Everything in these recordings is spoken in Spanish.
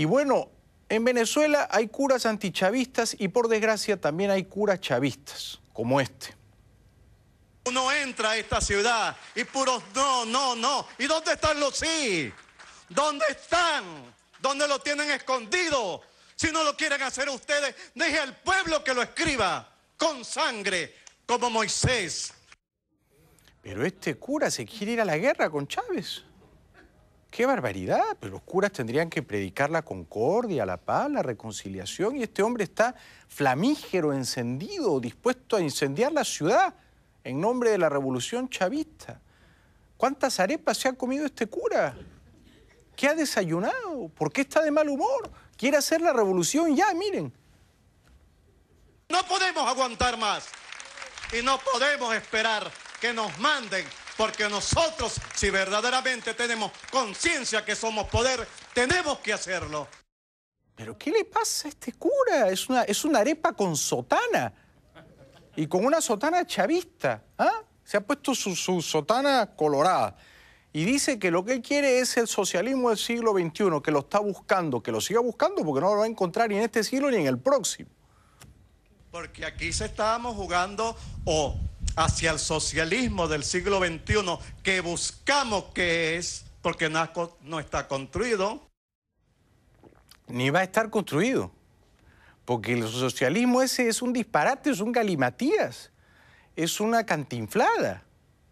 Y bueno, en Venezuela hay curas antichavistas y por desgracia también hay curas chavistas, como este. Uno entra a esta ciudad y puros no, no, no. ¿Y dónde están los sí? ¿Dónde están? ¿Dónde lo tienen escondido? Si no lo quieren hacer ustedes, deje al pueblo que lo escriba con sangre, como Moisés. Pero este cura se quiere ir a la guerra con Chávez. ¡Qué barbaridad! Pues los curas tendrían que predicar la concordia, la paz, la reconciliación y este hombre está flamígero, encendido, dispuesto a incendiar la ciudad en nombre de la revolución chavista. ¿Cuántas arepas se ha comido este cura? ¿Qué ha desayunado? ¿Por qué está de mal humor? Quiere hacer la revolución ya, miren. No podemos aguantar más y no podemos esperar que nos manden, porque nosotros, si verdaderamente tenemos conciencia que somos poder, tenemos que hacerlo. ¿Pero qué le pasa a este cura? Es una, es una arepa con sotana. Y con una sotana chavista. ¿ah? Se ha puesto su, su sotana colorada y dice que lo que quiere es el socialismo del siglo XXI, que lo está buscando, que lo siga buscando porque no lo va a encontrar ni en este siglo ni en el próximo. Porque aquí se estábamos jugando o hacia el socialismo del siglo XXI que buscamos que es, porque no, está construido. Ni va a estar construido, porque el socialismo ese es un disparate, es un galimatías, es una cantinflada.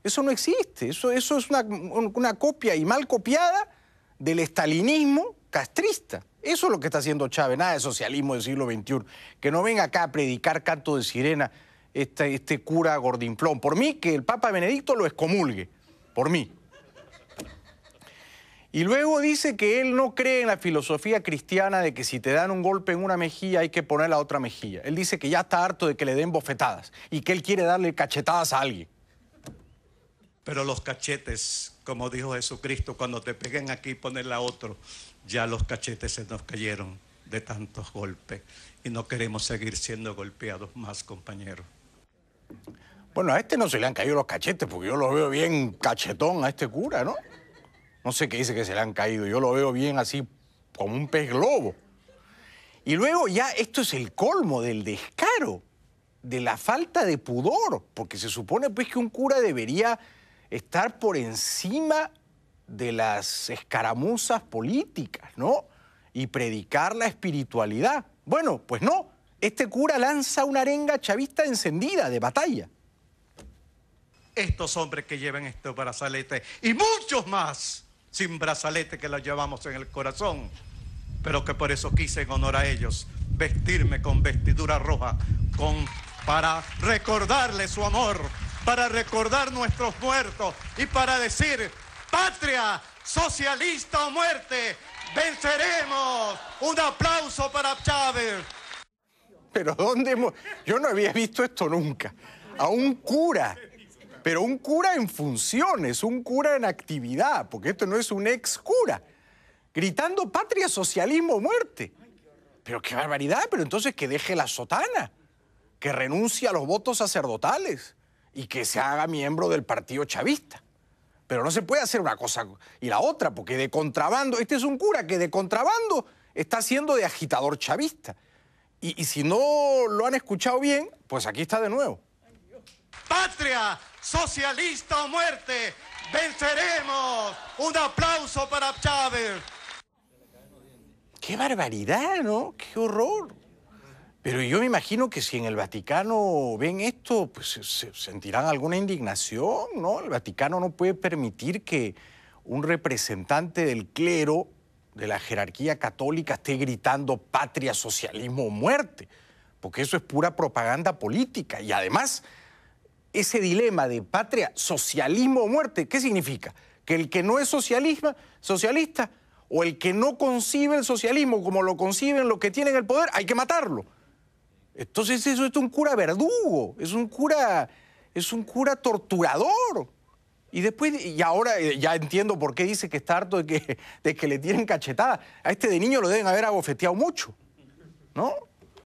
Eso no existe, eso, eso es una, una copia y mal copiada del estalinismo castrista. Eso es lo que está haciendo Chávez, nada de socialismo del siglo XXI. Que no venga acá a predicar canto de sirena este, este, cura gordimplón. Por mí, que el Papa Benedicto lo excomulgue. Por mí. Y luego dice que él no cree en la filosofía cristiana de que si te dan un golpe en una mejilla hay que poner la otra mejilla. Él dice que ya está harto de que le den bofetadas y que él quiere darle cachetadas a alguien. Pero los cachetes, como dijo Jesucristo, cuando te peguen aquí, ponerla la otro. Ya los cachetes se nos cayeron de tantos golpes y no queremos seguir siendo golpeados más, compañeros. Bueno, a este no se le han caído los cachetes, porque yo lo veo bien cachetón a este cura, ¿no? No sé qué dice que se le han caído, yo lo veo bien así como un pez globo. Y luego ya esto es el colmo del descaro, de la falta de pudor, porque se supone pues que un cura debería estar por encima de las escaramuzas políticas, ¿no? Y predicar la espiritualidad. Bueno, pues no, este cura lanza una arenga chavista encendida, de batalla. Estos hombres que llevan este brazalete y muchos más sin brazalete que los llevamos en el corazón, pero que por eso quise en honor a ellos vestirme con vestidura roja, con, para recordarle su amor, para recordar nuestros muertos y para decir, patria, socialista o muerte, venceremos. Un aplauso para Chávez pero ¿dónde Yo no había visto esto nunca. A un cura, pero un cura en funciones, un cura en actividad, porque esto no es un ex cura, gritando patria, socialismo, muerte. Pero qué barbaridad, pero entonces que deje la sotana, que renuncie a los votos sacerdotales y que se haga miembro del partido chavista. Pero no se puede hacer una cosa y la otra, porque de contrabando, este es un cura que de contrabando está siendo de agitador chavista. Y, si no lo han escuchado bien, pues aquí está de nuevo. Patria, socialista o muerte, venceremos. Un aplauso para Chávez. Qué barbaridad, ¿no? Qué horror. Pero yo me imagino que si en el Vaticano ven esto, pues se sentirán alguna indignación, ¿no? El Vaticano no puede permitir que un representante del clero de la jerarquía católica esté gritando patria, socialismo o muerte, porque eso es pura propaganda política. Y además, ese dilema de patria, socialismo o muerte, ¿qué significa? Que el que no es socialista o el que no concibe el socialismo como lo conciben los que tienen el poder, hay que matarlo. Entonces eso es un cura verdugo, es un cura, es un cura torturador. Y después, y ahora eh, ya entiendo por qué dice que está harto de que, de que le tienen cachetada. A este de niño lo deben haber abofeteado mucho, ¿no?